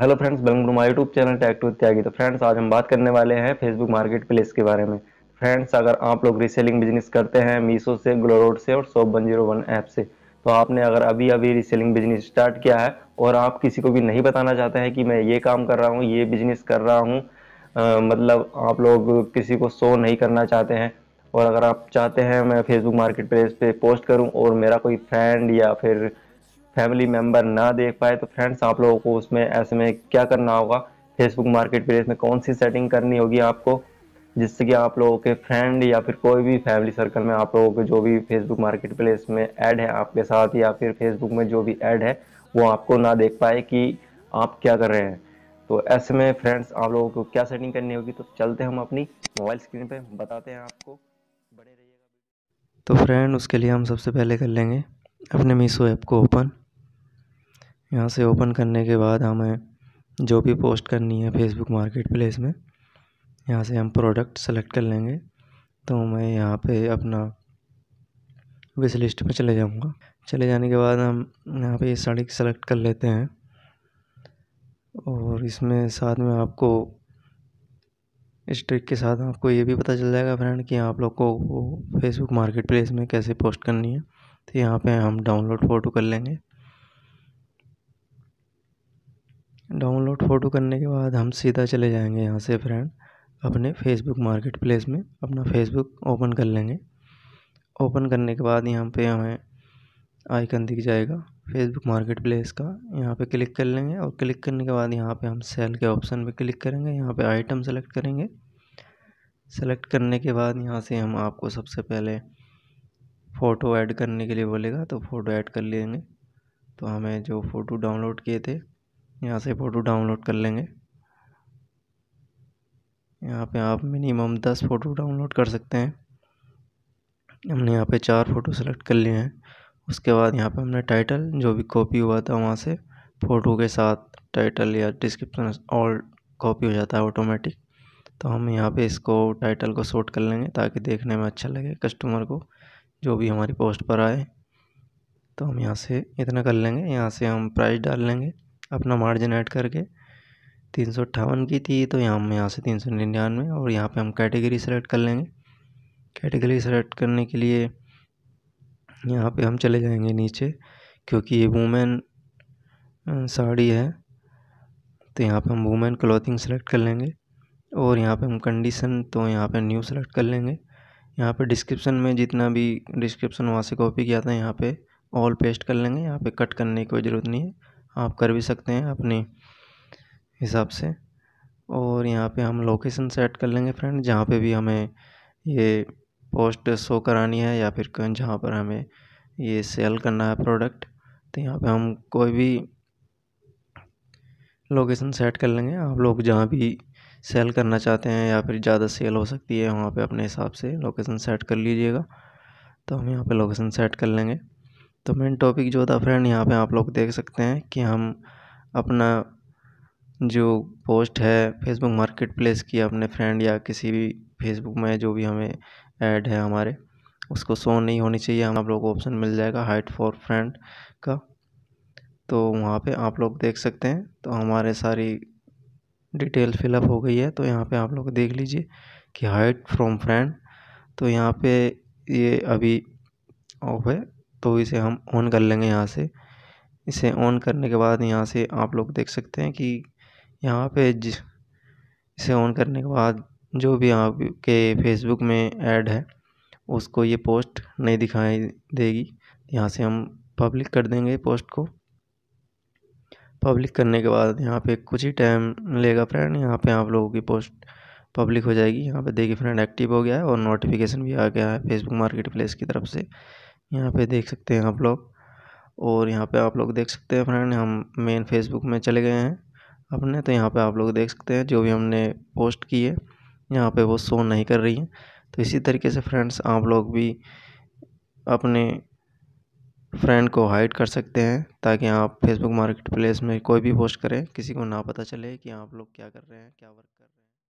hello friends welcome to my YouTube channel tech to Tyagi तो friends तो आज हम बात करने वाले हैं फेसबुक मार्केट प्लेस के बारे में फ्रेंड्स अगर आप लोग रीसेलिंग बिजनेस करते हैं मीशो से ग्लोरोड से और shop one zero one app से तो आपने अगर अभी अभी रीसेलिंग बिजनेस स्टार्ट किया है और आप किसी को भी नहीं बताना चाहते हैं कि मैं ये काम कर रहा हूँ ये बिजनेस कर रहा हूँ मतलब आप लोग किसी को शो नहीं करना चाहते हैं और अगर आप चाहते हैं मैं फेसबुक मार्केट प्लेस पर पोस्ट करूँ और मेरा कोई फ्रेंड या फिर फैमिली मेम्बर ना देख पाए तो फ्रेंड्स आप लोगों को उसमें ऐसे में क्या करना होगा फेसबुक मार्केट प्लेस में कौन सी सेटिंग करनी होगी आपको जिससे कि आप लोगों के फ्रेंड या फिर कोई भी फैमिली सर्कल में आप लोगों के जो भी फेसबुक मार्केट प्लेस में ऐड है आपके साथ या फिर फेसबुक में जो भी ऐड है वो आपको ना देख पाए कि आप क्या कर रहे हैं तो ऐसे में फ्रेंड्स आप लोगों को क्या सेटिंग करनी होगी तो चलते हम अपनी मोबाइल स्क्रीन पर बताते हैं आपको बड़े रहिएगा तो फ्रेंड उसके लिए हम सबसे पहले कर लेंगे अपने मीसो ऐप को ओपन यहाँ से ओपन करने के बाद हमें जो भी पोस्ट करनी है फेसबुक मार्केट प्लेस में यहाँ से हम प्रोडक्ट सेलेक्ट कर लेंगे तो मैं यहाँ पे अपना विश लिस्ट में चले जाऊँगा चले जाने के बाद हम यहाँ पे ये साड़ी सेलेक्ट कर लेते हैं और इसमें साथ में आपको इस ट्रिक के साथ आपको ये भी पता चल जाएगा फ्रेंड कि आप लोग को फेसबुक मार्केट प्लेस में कैसे पोस्ट करनी है तो यहाँ पे हम डाउनलोड फ़ोटो कर लेंगे डाउनलोड फ़ोटो करने के बाद हम सीधा चले जाएंगे यहाँ से फ्रेंड अपने फेसबुक मार्केट प्लेस में अपना फेसबुक ओपन कर लेंगे ओपन करने के बाद यहाँ पे हमें आइकन दिख जाएगा फेसबुक मार्केट प्लेस का यहाँ पे क्लिक कर लेंगे और क्लिक करने के बाद यहाँ पे हम सेल के ऑप्शन पे क्लिक करेंगे यहाँ पे आइटम सेलेक्ट करेंगे सेलेक्ट करने के बाद यहाँ से हम आपको सबसे पहले फ़ोटो ऐड करने के लिए बोलेगा तो फ़ोटो ऐड कर लेंगे तो हमें जो फ़ोटो डाउनलोड किए थे यहाँ से फ़ोटो डाउनलोड कर लेंगे यहाँ पे आप मिनिमम दस फ़ोटो डाउनलोड कर सकते हैं हमने यहाँ पे चार फ़ोटो सेलेक्ट कर लिए हैं उसके बाद यहाँ पे हमने टाइटल जो भी कॉपी हुआ था वहाँ से फ़ोटो के साथ टाइटल या डिस्क्रिप्शन ऑल कॉपी हो जाता है ऑटोमेटिक तो हम यहाँ पे इसको टाइटल को शॉर्ट कर लेंगे ताकि देखने में अच्छा लगे कस्टमर को जो भी हमारी पोस्ट पर आए तो हम यहाँ से इतना कर लेंगे यहाँ से हम प्राइस डाल लेंगे अपना मार्जिन ऐड करके तीन सौ अट्ठावन की थी तो यहाँ हम यहाँ से तीन सौ निन्यानवे और यहाँ पे हम कैटेगरी सेलेक्ट कर लेंगे कैटेगरी सेलेक्ट करने के लिए यहाँ पे हम चले जाएंगे नीचे क्योंकि ये वूमेन साड़ी है तो यहाँ पे हम वूमेन क्लॉथिंग सेलेक्ट कर लेंगे और यहाँ पे हम कंडीशन तो यहाँ पे न्यू सेलेक्ट कर लेंगे यहाँ पे डिस्क्रिप्शन में जितना भी डिस्क्रिप्शन वहाँ से कॉपी किया था यहाँ पे ऑल पेस्ट कर लेंगे यहाँ पे कट करने की कोई ज़रूरत नहीं है आप कर भी सकते हैं अपने हिसाब से और यहाँ पे हम लोकेशन सेट कर लेंगे फ्रेंड जहाँ पे भी हमें ये पोस्ट शो करानी है या फिर जहाँ पर हमें ये सेल करना है प्रोडक्ट तो यहाँ पर हम कोई भी लोकेशन सेट कर लेंगे आप लोग जहाँ भी सेल करना चाहते हैं या फिर ज़्यादा सेल हो सकती है वहाँ पे अपने हिसाब से लोकेशन सेट कर लीजिएगा तो हम यहाँ पे लोकेशन सेट कर लेंगे तो मेन टॉपिक जो था फ्रेंड यहाँ पे आप लोग देख सकते हैं कि हम अपना जो पोस्ट है फेसबुक मार्केट प्लेस की अपने फ्रेंड या किसी भी फेसबुक में जो भी हमें ऐड है हमारे उसको शो नहीं होनी चाहिए हम आप लोग को ऑप्शन मिल जाएगा हाइट फॉर फ्रेंड का तो वहाँ पे आप लोग देख सकते हैं तो हमारे सारी डिटेल फ़िलअप हो गई है तो यहाँ पे आप लोग देख लीजिए कि हाइट फ्रॉम फ्रेंड तो यहाँ पे ये अभी ऑफ है तो इसे हम ऑन कर लेंगे यहाँ से इसे ऑन करने के बाद यहाँ से आप लोग देख सकते हैं कि यहाँ पे जिस इसे ऑन करने के बाद जो भी आपके फेसबुक में ऐड है उसको ये पोस्ट नहीं दिखाई देगी यहाँ से हम पब्लिक कर देंगे पोस्ट को पब्लिक करने के बाद यहाँ पे कुछ ही टाइम लेगा फ्रेंड यहाँ पे आप लोगों की पोस्ट पब्लिक हो जाएगी यहाँ पे देखिए फ्रेंड एक्टिव हो गया है और नोटिफिकेशन भी आ गया है फेसबुक मार्केट प्लेस की तरफ से यहाँ पे देख सकते हैं आप लोग और यहाँ पे आप लोग देख सकते हैं फ्रेंड हम मेन फेसबुक में चले गए हैं अपने तो यहाँ पर आप लोग देख सकते हैं जो भी हमने पोस्ट की है यहाँ पर वो शो नहीं कर रही है तो इसी तरीके से फ्रेंड्स आप लोग भी अपने फ्रेंड को हाइड कर सकते हैं ताकि आप फेसबुक मार्केट प्लेस में कोई भी पोस्ट करें किसी को ना पता चले कि आप लोग क्या कर रहे हैं क्या वर्क कर रहे हैं